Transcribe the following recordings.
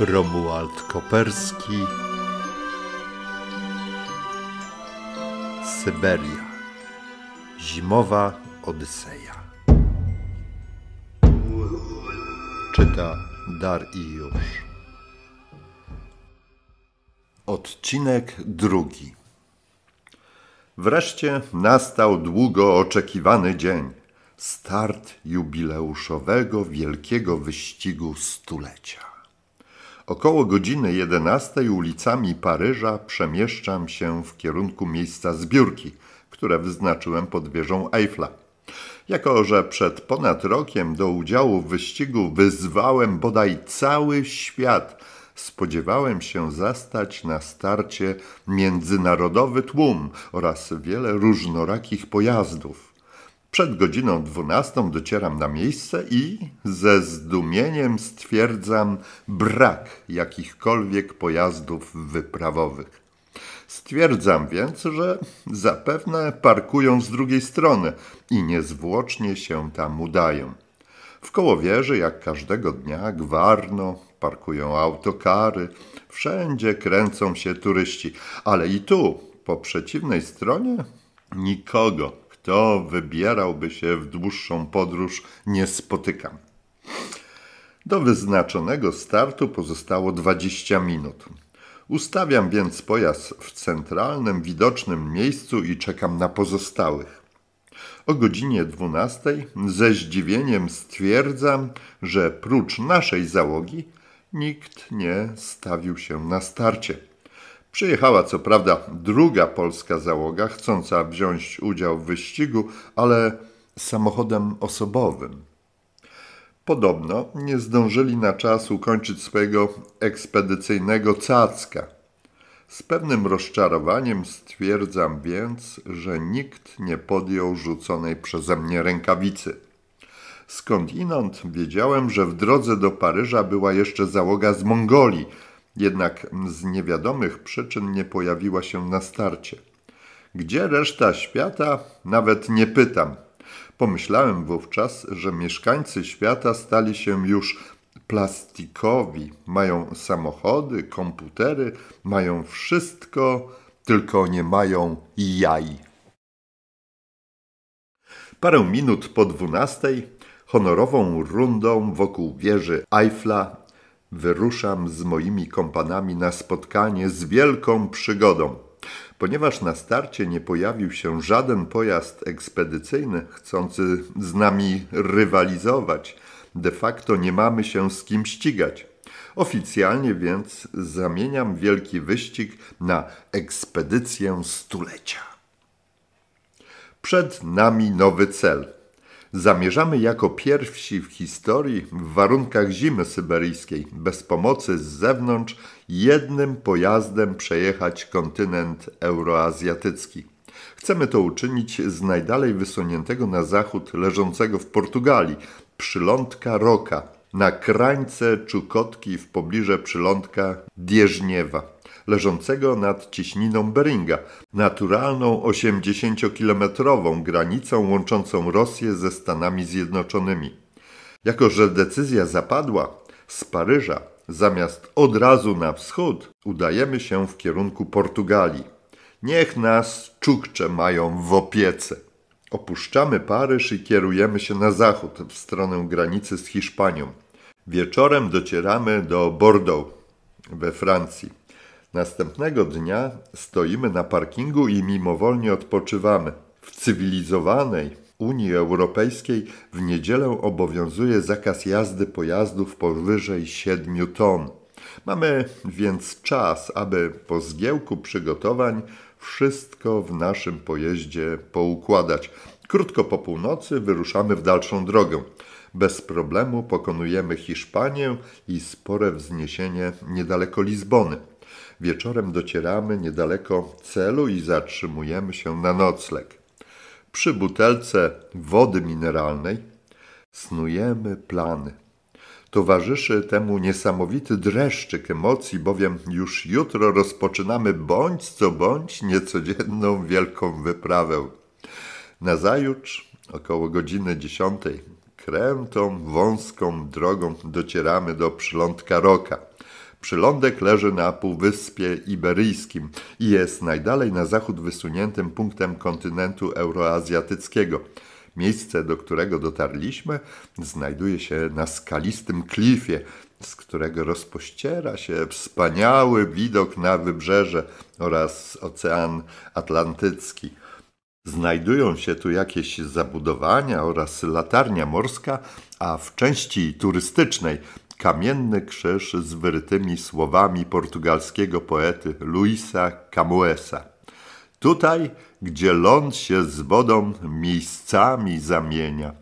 Romuald Koperski Syberia Zimowa Odyseja Czyta Dar i już Odcinek drugi Wreszcie nastał długo oczekiwany dzień start jubileuszowego wielkiego wyścigu stulecia. Około godziny 11 ulicami Paryża przemieszczam się w kierunku miejsca zbiórki, które wyznaczyłem pod wieżą Eiffla. Jako, że przed ponad rokiem do udziału w wyścigu wyzwałem bodaj cały świat, spodziewałem się zastać na starcie międzynarodowy tłum oraz wiele różnorakich pojazdów. Przed godziną dwunastą docieram na miejsce i ze zdumieniem stwierdzam brak jakichkolwiek pojazdów wyprawowych. Stwierdzam więc, że zapewne parkują z drugiej strony i niezwłocznie się tam udają. W kołowieży, jak każdego dnia, gwarno, parkują autokary, wszędzie kręcą się turyści, ale i tu, po przeciwnej stronie, nikogo kto wybierałby się w dłuższą podróż, nie spotykam. Do wyznaczonego startu pozostało 20 minut. Ustawiam więc pojazd w centralnym, widocznym miejscu i czekam na pozostałych. O godzinie 12 ze zdziwieniem stwierdzam, że prócz naszej załogi nikt nie stawił się na starcie. Przyjechała co prawda druga polska załoga, chcąca wziąć udział w wyścigu, ale samochodem osobowym. Podobno nie zdążyli na czas ukończyć swojego ekspedycyjnego cacka. Z pewnym rozczarowaniem stwierdzam więc, że nikt nie podjął rzuconej przeze mnie rękawicy. Skądinąd wiedziałem, że w drodze do Paryża była jeszcze załoga z Mongolii – jednak z niewiadomych przyczyn nie pojawiła się na starcie. Gdzie reszta świata? Nawet nie pytam. Pomyślałem wówczas, że mieszkańcy świata stali się już plastikowi, mają samochody, komputery, mają wszystko, tylko nie mają jaj. Parę minut po dwunastej honorową rundą wokół wieży Eiffla wyruszam z moimi kompanami na spotkanie z wielką przygodą. Ponieważ na starcie nie pojawił się żaden pojazd ekspedycyjny chcący z nami rywalizować, de facto nie mamy się z kim ścigać. Oficjalnie więc zamieniam wielki wyścig na ekspedycję stulecia. Przed nami nowy cel Zamierzamy jako pierwsi w historii w warunkach zimy syberyjskiej, bez pomocy z zewnątrz, jednym pojazdem przejechać kontynent euroazjatycki. Chcemy to uczynić z najdalej wysuniętego na zachód leżącego w Portugalii, przylądka Roka – na krańce Czukotki w pobliże przylądka Dieżniewa, leżącego nad ciśniną Beringa, naturalną 80-kilometrową granicą łączącą Rosję ze Stanami Zjednoczonymi. Jako, że decyzja zapadła, z Paryża zamiast od razu na wschód udajemy się w kierunku Portugalii. Niech nas czukcze mają w opiece. Opuszczamy Paryż i kierujemy się na zachód, w stronę granicy z Hiszpanią. Wieczorem docieramy do Bordeaux we Francji. Następnego dnia stoimy na parkingu i mimowolnie odpoczywamy. W cywilizowanej Unii Europejskiej w niedzielę obowiązuje zakaz jazdy pojazdów powyżej 7 ton. Mamy więc czas, aby po zgiełku przygotowań wszystko w naszym pojeździe poukładać. Krótko po północy wyruszamy w dalszą drogę. Bez problemu pokonujemy Hiszpanię i spore wzniesienie niedaleko Lizbony. Wieczorem docieramy niedaleko celu i zatrzymujemy się na nocleg. Przy butelce wody mineralnej snujemy plany. Towarzyszy temu niesamowity dreszczyk emocji, bowiem już jutro rozpoczynamy bądź co bądź niecodzienną wielką wyprawę. Nazajutrz, około godziny dziesiątej, krętą, wąską drogą docieramy do przylądka Roka. Przylądek leży na Półwyspie Iberyjskim i jest najdalej na zachód wysuniętym punktem kontynentu euroazjatyckiego – Miejsce, do którego dotarliśmy, znajduje się na skalistym klifie, z którego rozpościera się wspaniały widok na wybrzeże oraz Ocean Atlantycki. Znajdują się tu jakieś zabudowania oraz latarnia morska, a w części turystycznej kamienny krzyż z wyrytymi słowami portugalskiego poety Luisa Camuesa. Tutaj gdzie ląd się z wodą miejscami zamienia.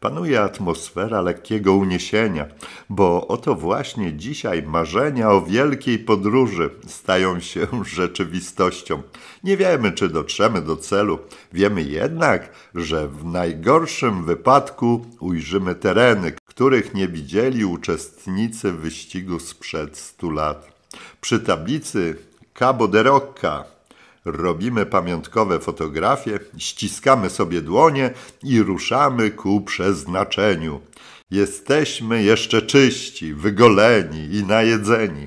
Panuje atmosfera lekkiego uniesienia, bo oto właśnie dzisiaj marzenia o wielkiej podróży stają się rzeczywistością. Nie wiemy, czy dotrzemy do celu, wiemy jednak, że w najgorszym wypadku ujrzymy tereny, których nie widzieli uczestnicy wyścigu sprzed 100 lat. Przy tablicy Cabo de Rocca robimy pamiątkowe fotografie, ściskamy sobie dłonie i ruszamy ku przeznaczeniu. Jesteśmy jeszcze czyści, wygoleni i najedzeni.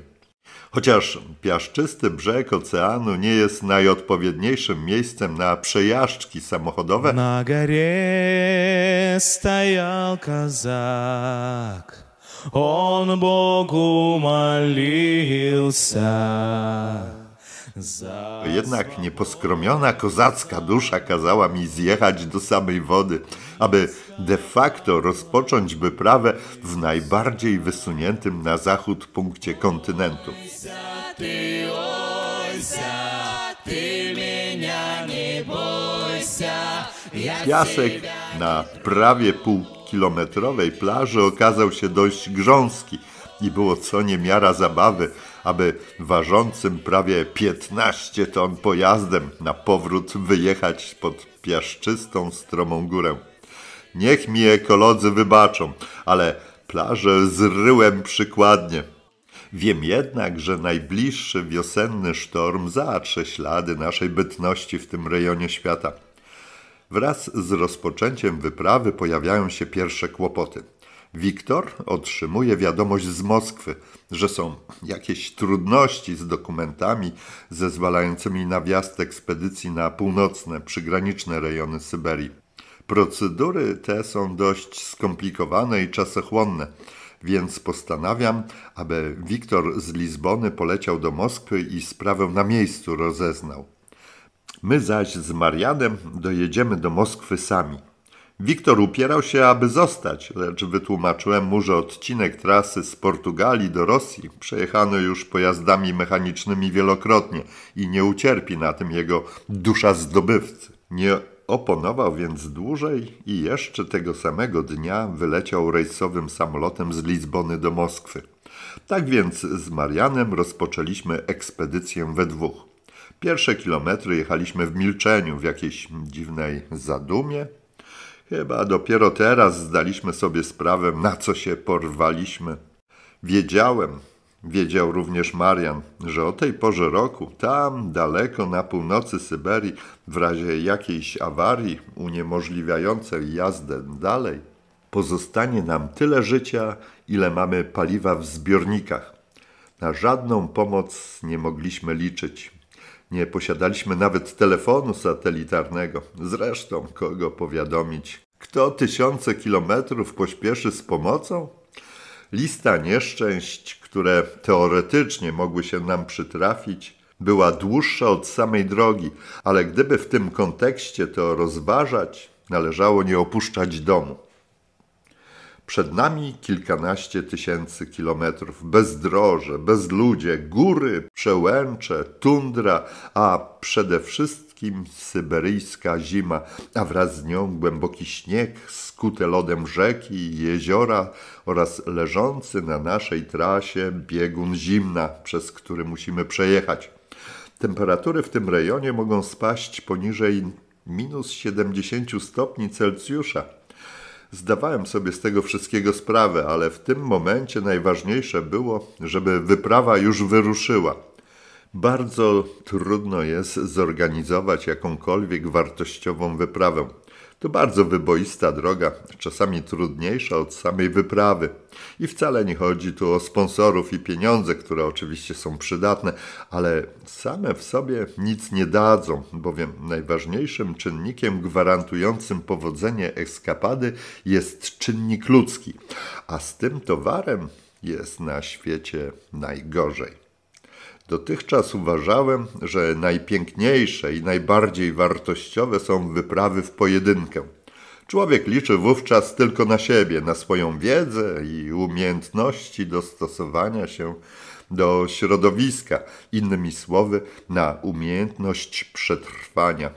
Chociaż piaszczysty brzeg oceanu nie jest najodpowiedniejszym miejscem na przejażdżki samochodowe. Na garie stajał kazak, on Bogu malił się. Jednak nieposkromiona kozacka dusza kazała mi zjechać do samej wody, aby de facto rozpocząć wyprawę w najbardziej wysuniętym na zachód punkcie kontynentu. Piasek na prawie półkilometrowej plaży okazał się dość grząski i było co niemiara zabawy – aby ważącym prawie 15 ton pojazdem na powrót wyjechać pod piaszczystą, stromą górę. Niech mi ekolodzy wybaczą, ale plażę zryłem przykładnie. Wiem jednak, że najbliższy wiosenny sztorm zaatrze ślady naszej bytności w tym rejonie świata. Wraz z rozpoczęciem wyprawy pojawiają się pierwsze kłopoty. Wiktor otrzymuje wiadomość z Moskwy, że są jakieś trudności z dokumentami zezwalającymi na wjazd ekspedycji na północne, przygraniczne rejony Syberii. Procedury te są dość skomplikowane i czasochłonne więc postanawiam, aby Wiktor z Lizbony poleciał do Moskwy i sprawę na miejscu rozeznał. My zaś z Marianem dojedziemy do Moskwy sami. Wiktor upierał się, aby zostać, lecz wytłumaczyłem mu, że odcinek trasy z Portugalii do Rosji przejechano już pojazdami mechanicznymi wielokrotnie i nie ucierpi na tym jego dusza zdobywcy. Nie oponował więc dłużej i jeszcze tego samego dnia wyleciał rejsowym samolotem z Lizbony do Moskwy. Tak więc z Marianem rozpoczęliśmy ekspedycję we dwóch. Pierwsze kilometry jechaliśmy w milczeniu, w jakiejś dziwnej zadumie, Chyba dopiero teraz zdaliśmy sobie sprawę, na co się porwaliśmy. Wiedziałem, wiedział również Marian, że o tej porze roku, tam daleko na północy Syberii, w razie jakiejś awarii uniemożliwiającej jazdę dalej, pozostanie nam tyle życia, ile mamy paliwa w zbiornikach. Na żadną pomoc nie mogliśmy liczyć. Nie posiadaliśmy nawet telefonu satelitarnego. Zresztą, kogo powiadomić? Kto tysiące kilometrów pośpieszy z pomocą? Lista nieszczęść, które teoretycznie mogły się nam przytrafić, była dłuższa od samej drogi, ale gdyby w tym kontekście to rozważać, należało nie opuszczać domu. Przed nami kilkanaście tysięcy kilometrów, bezdroże, bezludzie, góry, przełęcze, tundra, a przede wszystkim syberyjska zima, a wraz z nią głęboki śnieg skute lodem rzeki i jeziora oraz leżący na naszej trasie biegun zimna, przez który musimy przejechać. Temperatury w tym rejonie mogą spaść poniżej minus 70 stopni Celsjusza. Zdawałem sobie z tego wszystkiego sprawę, ale w tym momencie najważniejsze było, żeby wyprawa już wyruszyła. Bardzo trudno jest zorganizować jakąkolwiek wartościową wyprawę. To bardzo wyboista droga, czasami trudniejsza od samej wyprawy. I wcale nie chodzi tu o sponsorów i pieniądze, które oczywiście są przydatne, ale same w sobie nic nie dadzą, bowiem najważniejszym czynnikiem gwarantującym powodzenie ekskapady jest czynnik ludzki, a z tym towarem jest na świecie najgorzej. Dotychczas uważałem, że najpiękniejsze i najbardziej wartościowe są wyprawy w pojedynkę. Człowiek liczy wówczas tylko na siebie, na swoją wiedzę i umiejętności dostosowania się do środowiska, innymi słowy, na umiejętność przetrwania.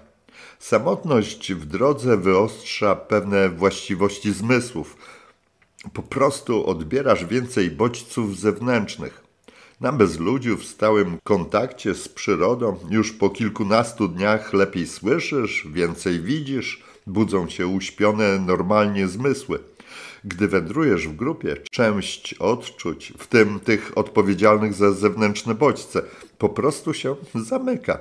Samotność w drodze wyostrza pewne właściwości zmysłów. Po prostu odbierasz więcej bodźców zewnętrznych. Na bezludziu, w stałym kontakcie z przyrodą, już po kilkunastu dniach lepiej słyszysz, więcej widzisz, budzą się uśpione normalnie zmysły. Gdy wędrujesz w grupie, część odczuć, w tym tych odpowiedzialnych za zewnętrzne bodźce, po prostu się zamyka.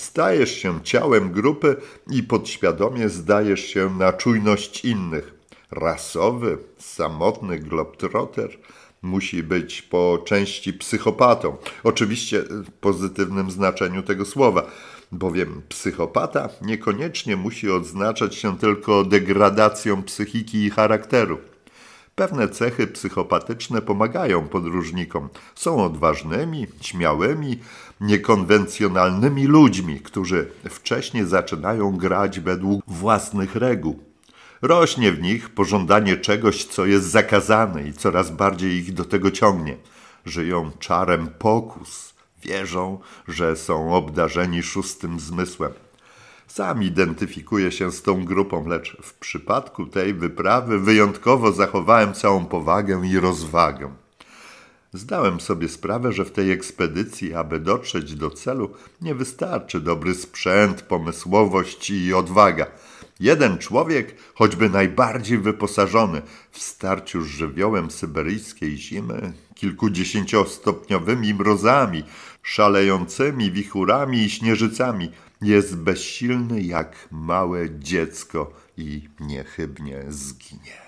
Stajesz się ciałem grupy i podświadomie zdajesz się na czujność innych. Rasowy, samotny globtroter – musi być po części psychopatą. Oczywiście w pozytywnym znaczeniu tego słowa, bowiem psychopata niekoniecznie musi odznaczać się tylko degradacją psychiki i charakteru. Pewne cechy psychopatyczne pomagają podróżnikom. Są odważnymi, śmiałymi, niekonwencjonalnymi ludźmi, którzy wcześniej zaczynają grać według własnych reguł. Rośnie w nich pożądanie czegoś, co jest zakazane i coraz bardziej ich do tego ciągnie. Żyją czarem pokus, wierzą, że są obdarzeni szóstym zmysłem. Sam identyfikuję się z tą grupą, lecz w przypadku tej wyprawy wyjątkowo zachowałem całą powagę i rozwagę. Zdałem sobie sprawę, że w tej ekspedycji, aby dotrzeć do celu, nie wystarczy dobry sprzęt, pomysłowość i odwaga – Jeden człowiek, choćby najbardziej wyposażony w starciu z żywiołem syberyjskiej zimy, kilkudziesięciostopniowymi mrozami, szalejącymi wichurami i śnieżycami, jest bezsilny jak małe dziecko i niechybnie zginie.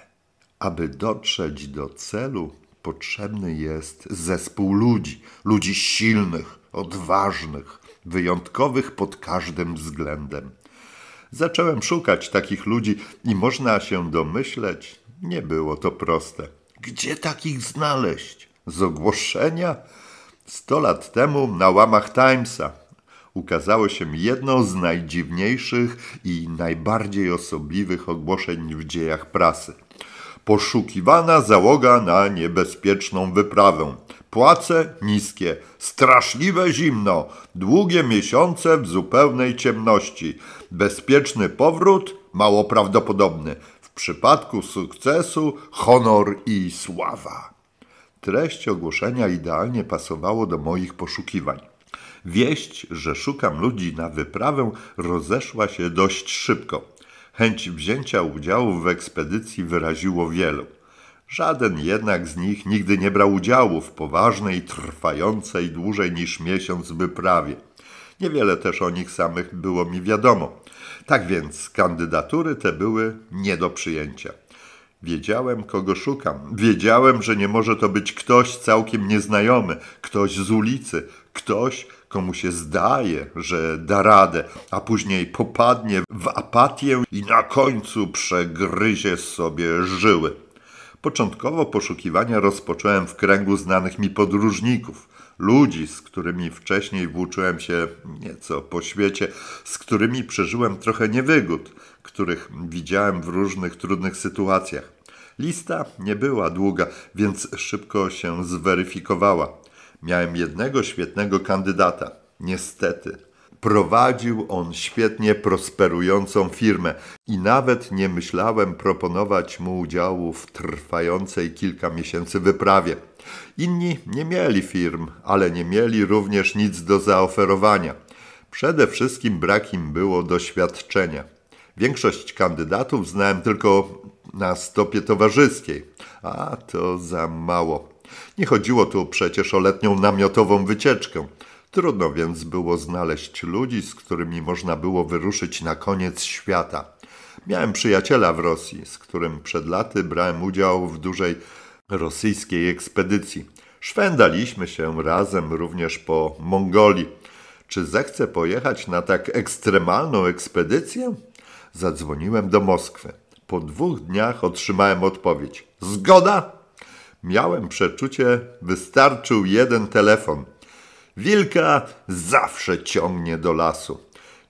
Aby dotrzeć do celu, potrzebny jest zespół ludzi, ludzi silnych, odważnych, wyjątkowych pod każdym względem. Zacząłem szukać takich ludzi i można się domyśleć, nie było to proste. Gdzie takich znaleźć? Z ogłoszenia? Sto lat temu na łamach Timesa ukazało się jedno z najdziwniejszych i najbardziej osobliwych ogłoszeń w dziejach prasy. Poszukiwana załoga na niebezpieczną wyprawę. Płace niskie, straszliwe zimno, długie miesiące w zupełnej ciemności. Bezpieczny powrót mało prawdopodobny. W przypadku sukcesu honor i sława. Treść ogłoszenia idealnie pasowało do moich poszukiwań. Wieść, że szukam ludzi na wyprawę, rozeszła się dość szybko. Chęć wzięcia udziału w ekspedycji wyraziło wielu. Żaden jednak z nich nigdy nie brał udziału w poważnej, trwającej dłużej niż miesiąc wyprawie. Niewiele też o nich samych było mi wiadomo. Tak więc kandydatury te były nie do przyjęcia. Wiedziałem, kogo szukam. Wiedziałem, że nie może to być ktoś całkiem nieznajomy, ktoś z ulicy, ktoś, komu się zdaje, że da radę, a później popadnie w apatię i na końcu przegryzie sobie żyły. Początkowo poszukiwania rozpocząłem w kręgu znanych mi podróżników, ludzi, z którymi wcześniej włóczyłem się nieco po świecie, z którymi przeżyłem trochę niewygód, których widziałem w różnych trudnych sytuacjach. Lista nie była długa, więc szybko się zweryfikowała. Miałem jednego świetnego kandydata. Niestety, Prowadził on świetnie prosperującą firmę i nawet nie myślałem proponować mu udziału w trwającej kilka miesięcy wyprawie. Inni nie mieli firm, ale nie mieli również nic do zaoferowania. Przede wszystkim brak im było doświadczenia. Większość kandydatów znałem tylko na stopie towarzyskiej, a to za mało. Nie chodziło tu przecież o letnią namiotową wycieczkę. Trudno więc było znaleźć ludzi, z którymi można było wyruszyć na koniec świata. Miałem przyjaciela w Rosji, z którym przed laty brałem udział w dużej rosyjskiej ekspedycji. Szwendaliśmy się razem również po Mongolii. Czy zechce pojechać na tak ekstremalną ekspedycję? Zadzwoniłem do Moskwy. Po dwóch dniach otrzymałem odpowiedź: Zgoda! Miałem przeczucie, wystarczył jeden telefon. Wilka zawsze ciągnie do lasu.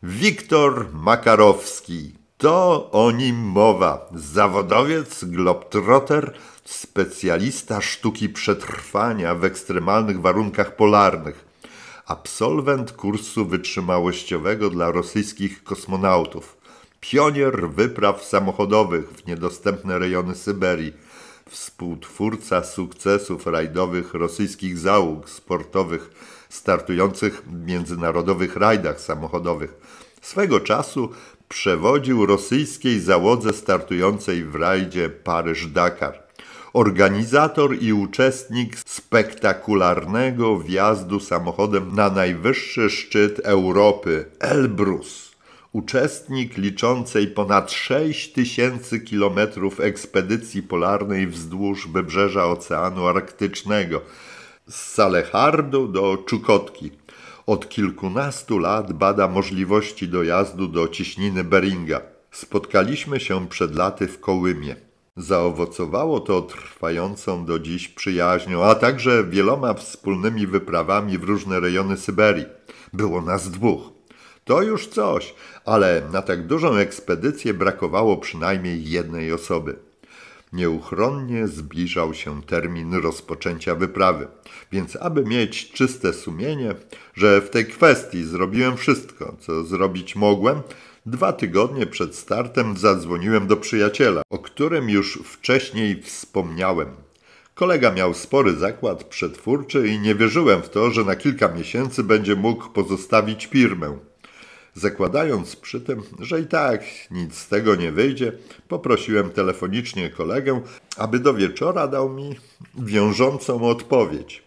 Wiktor Makarowski. To o nim mowa. Zawodowiec, globtroter, specjalista sztuki przetrwania w ekstremalnych warunkach polarnych. Absolwent kursu wytrzymałościowego dla rosyjskich kosmonautów. Pionier wypraw samochodowych w niedostępne rejony Syberii. Współtwórca sukcesów rajdowych rosyjskich załóg sportowych startujących w międzynarodowych rajdach samochodowych. Swego czasu przewodził rosyjskiej załodze startującej w rajdzie Paryż-Dakar. Organizator i uczestnik spektakularnego wjazdu samochodem na najwyższy szczyt Europy Elbrus uczestnik liczącej ponad 6 tysięcy kilometrów ekspedycji polarnej wzdłuż wybrzeża Oceanu Arktycznego, z Salehardu do Czukotki. Od kilkunastu lat bada możliwości dojazdu do ciśniny Beringa. Spotkaliśmy się przed laty w Kołymie. Zaowocowało to trwającą do dziś przyjaźnią, a także wieloma wspólnymi wyprawami w różne rejony Syberii. Było nas dwóch. To już coś, ale na tak dużą ekspedycję brakowało przynajmniej jednej osoby. Nieuchronnie zbliżał się termin rozpoczęcia wyprawy, więc aby mieć czyste sumienie, że w tej kwestii zrobiłem wszystko, co zrobić mogłem, dwa tygodnie przed startem zadzwoniłem do przyjaciela, o którym już wcześniej wspomniałem. Kolega miał spory zakład przetwórczy i nie wierzyłem w to, że na kilka miesięcy będzie mógł pozostawić firmę. Zakładając przy tym, że i tak nic z tego nie wyjdzie, poprosiłem telefonicznie kolegę, aby do wieczora dał mi wiążącą odpowiedź.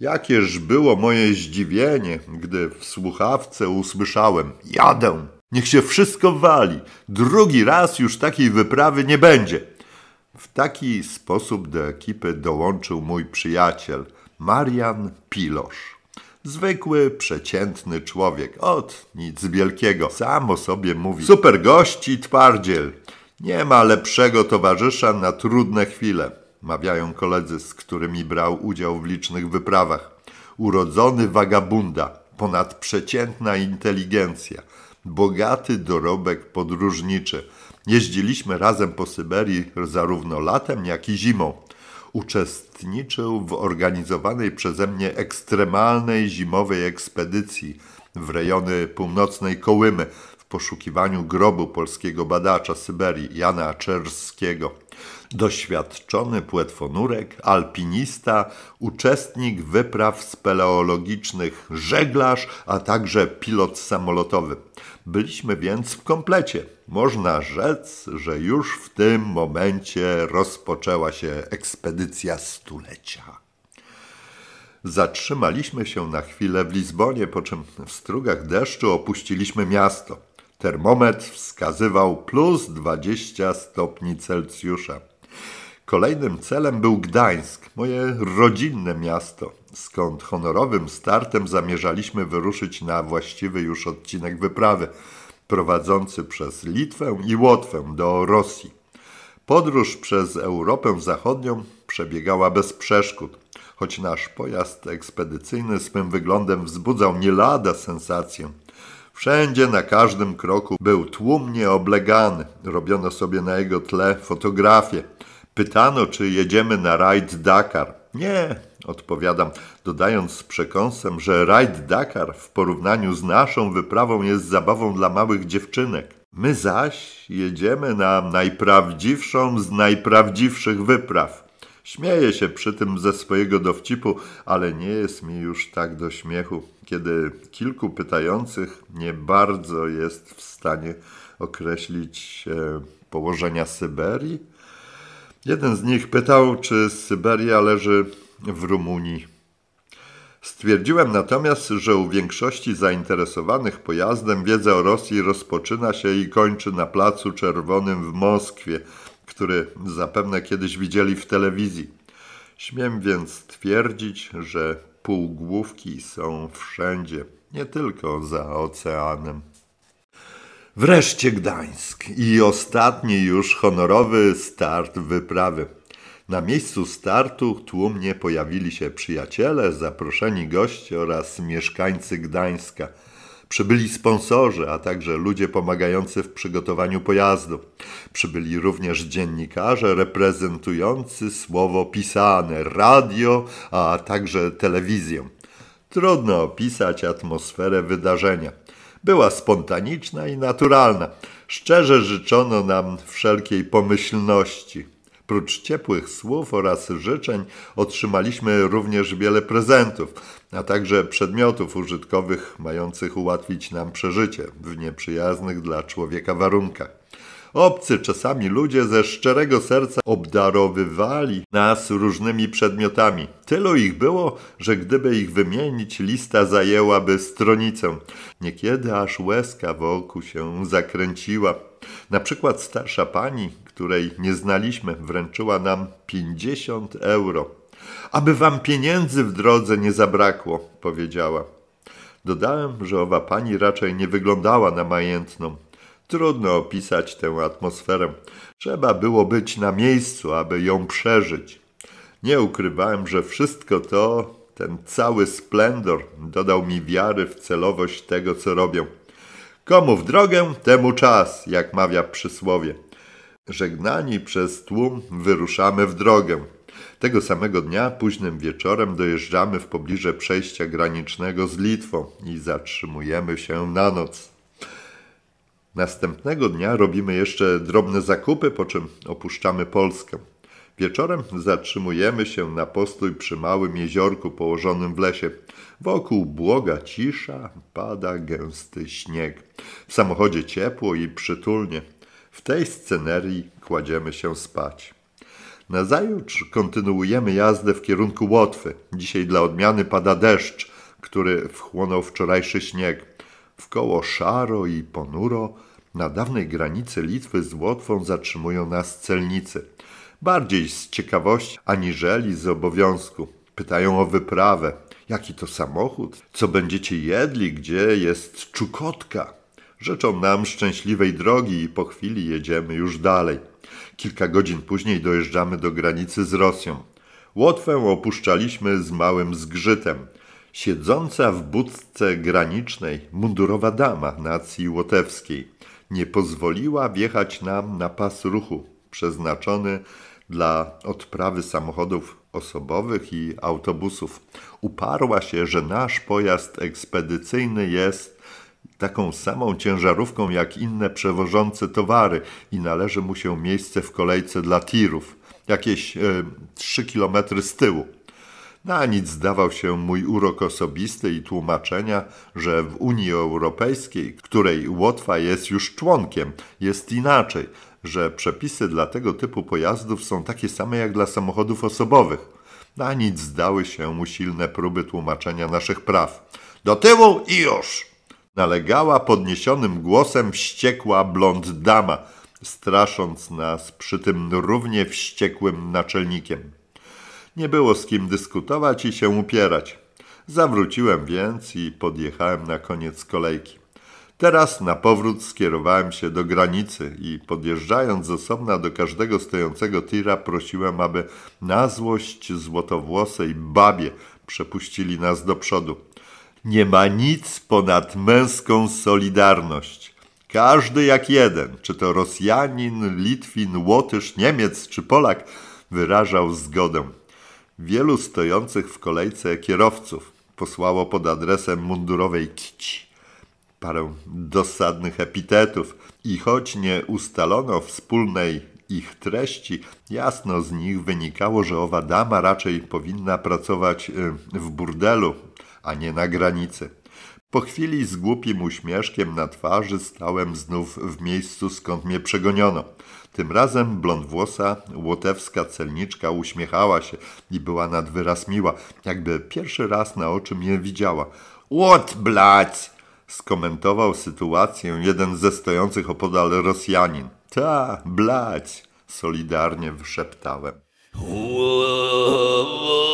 Jakież było moje zdziwienie, gdy w słuchawce usłyszałem: Jadę! Niech się wszystko wali! Drugi raz już takiej wyprawy nie będzie! W taki sposób do ekipy dołączył mój przyjaciel Marian Pilosz. Zwykły, przeciętny człowiek. Ot, nic wielkiego. o sobie mówi. Super gości, twardziel. Nie ma lepszego towarzysza na trudne chwile. Mawiają koledzy, z którymi brał udział w licznych wyprawach. Urodzony wagabunda, ponadprzeciętna inteligencja, bogaty dorobek podróżniczy. Jeździliśmy razem po Syberii zarówno latem, jak i zimą uczestniczył w organizowanej przeze mnie ekstremalnej zimowej ekspedycji w rejony północnej Kołymy w poszukiwaniu grobu polskiego badacza Syberii Jana Czerskiego doświadczony płetwonurek, alpinista, uczestnik wypraw speleologicznych, żeglarz, a także pilot samolotowy. Byliśmy więc w komplecie. Można rzec, że już w tym momencie rozpoczęła się ekspedycja stulecia. Zatrzymaliśmy się na chwilę w Lizbonie, po czym w strugach deszczu opuściliśmy miasto. Termometr wskazywał plus 20 stopni Celsjusza. Kolejnym celem był Gdańsk, moje rodzinne miasto, skąd honorowym startem zamierzaliśmy wyruszyć na właściwy już odcinek wyprawy prowadzący przez Litwę i Łotwę do Rosji. Podróż przez Europę Zachodnią przebiegała bez przeszkód, choć nasz pojazd ekspedycyjny swym wyglądem wzbudzał nie lada sensację. Wszędzie na każdym kroku był tłumnie oblegany, robiono sobie na jego tle fotografie – Pytano, czy jedziemy na rajd Dakar. Nie, odpowiadam, dodając z przekąsem, że rajd Dakar w porównaniu z naszą wyprawą jest zabawą dla małych dziewczynek. My zaś jedziemy na najprawdziwszą z najprawdziwszych wypraw. Śmieję się przy tym ze swojego dowcipu, ale nie jest mi już tak do śmiechu, kiedy kilku pytających nie bardzo jest w stanie określić położenia Syberii Jeden z nich pytał, czy Syberia leży w Rumunii. Stwierdziłem natomiast, że u większości zainteresowanych pojazdem wiedza o Rosji rozpoczyna się i kończy na Placu Czerwonym w Moskwie, który zapewne kiedyś widzieli w telewizji. Śmiem więc twierdzić, że półgłówki są wszędzie, nie tylko za oceanem. Wreszcie Gdańsk i ostatni już honorowy start wyprawy. Na miejscu startu tłumnie pojawili się przyjaciele, zaproszeni goście oraz mieszkańcy Gdańska. Przybyli sponsorzy, a także ludzie pomagający w przygotowaniu pojazdu. Przybyli również dziennikarze reprezentujący słowo pisane, radio, a także telewizję. Trudno opisać atmosferę wydarzenia była spontaniczna i naturalna. Szczerze życzono nam wszelkiej pomyślności. Prócz ciepłych słów oraz życzeń otrzymaliśmy również wiele prezentów, a także przedmiotów użytkowych mających ułatwić nam przeżycie w nieprzyjaznych dla człowieka warunkach. Obcy czasami ludzie ze szczerego serca obdarowywali nas różnymi przedmiotami. Tylu ich było, że gdyby ich wymienić, lista zajęłaby stronicę. Niekiedy aż łezka wokół się zakręciła. Na przykład starsza pani, której nie znaliśmy, wręczyła nam 50 euro. Aby wam pieniędzy w drodze nie zabrakło, powiedziała. Dodałem, że owa pani raczej nie wyglądała na majętną. Trudno opisać tę atmosferę. Trzeba było być na miejscu, aby ją przeżyć. Nie ukrywałem, że wszystko to, ten cały splendor, dodał mi wiary w celowość tego, co robię. Komu w drogę, temu czas, jak mawia przysłowie. Żegnani przez tłum, wyruszamy w drogę. Tego samego dnia, późnym wieczorem, dojeżdżamy w pobliże przejścia granicznego z Litwą i zatrzymujemy się na noc. Następnego dnia robimy jeszcze drobne zakupy, po czym opuszczamy Polskę. Wieczorem zatrzymujemy się na postój przy małym jeziorku położonym w lesie. Wokół błoga cisza, pada gęsty śnieg. W samochodzie ciepło i przytulnie. W tej scenerii kładziemy się spać. Nazajutrz kontynuujemy jazdę w kierunku Łotwy. Dzisiaj dla odmiany pada deszcz, który wchłonął wczorajszy śnieg. Wkoło szaro i ponuro, na dawnej granicy Litwy z Łotwą zatrzymują nas celnicy. Bardziej z ciekawości aniżeli z obowiązku. Pytają o wyprawę. Jaki to samochód? Co będziecie jedli? Gdzie jest czukotka? Życzą nam szczęśliwej drogi i po chwili jedziemy już dalej. Kilka godzin później dojeżdżamy do granicy z Rosją. Łotwę opuszczaliśmy z małym zgrzytem. Siedząca w budce granicznej mundurowa dama nacji łotewskiej nie pozwoliła wjechać nam na pas ruchu przeznaczony dla odprawy samochodów osobowych i autobusów. Uparła się, że nasz pojazd ekspedycyjny jest taką samą ciężarówką jak inne przewożące towary i należy mu się miejsce w kolejce dla tirów, jakieś e, trzy 3 km z tyłu. Na nic zdawał się mój urok osobisty i tłumaczenia, że w Unii Europejskiej, której Łotwa jest już członkiem, jest inaczej, że przepisy dla tego typu pojazdów są takie same jak dla samochodów osobowych. Na nic zdały się mu silne próby tłumaczenia naszych praw. Do tyłu i już! Nalegała podniesionym głosem wściekła blond dama, strasząc nas przy tym równie wściekłym naczelnikiem. Nie było z kim dyskutować i się upierać. Zawróciłem więc i podjechałem na koniec kolejki. Teraz na powrót skierowałem się do granicy i podjeżdżając z osobna do każdego stojącego tira prosiłem, aby na złość złotowłosej babie przepuścili nas do przodu. Nie ma nic ponad męską solidarność. Każdy jak jeden, czy to Rosjanin, Litwin, Łotysz, Niemiec czy Polak, wyrażał zgodę. Wielu stojących w kolejce kierowców posłało pod adresem mundurowej kici parę dosadnych epitetów i choć nie ustalono wspólnej ich treści, jasno z nich wynikało, że owa dama raczej powinna pracować y, w burdelu, a nie na granicy. Po chwili z głupim uśmieszkiem na twarzy stałem znów w miejscu, skąd mnie przegoniono. Tym razem blondwłosa łotewska celniczka uśmiechała się i była nad wyraz miła, jakby pierwszy raz na oczy mnie widziała. Łot blać! skomentował sytuację jeden ze stojących opodal Rosjanin. Ta, blać! solidarnie wyszeptałem. Ło,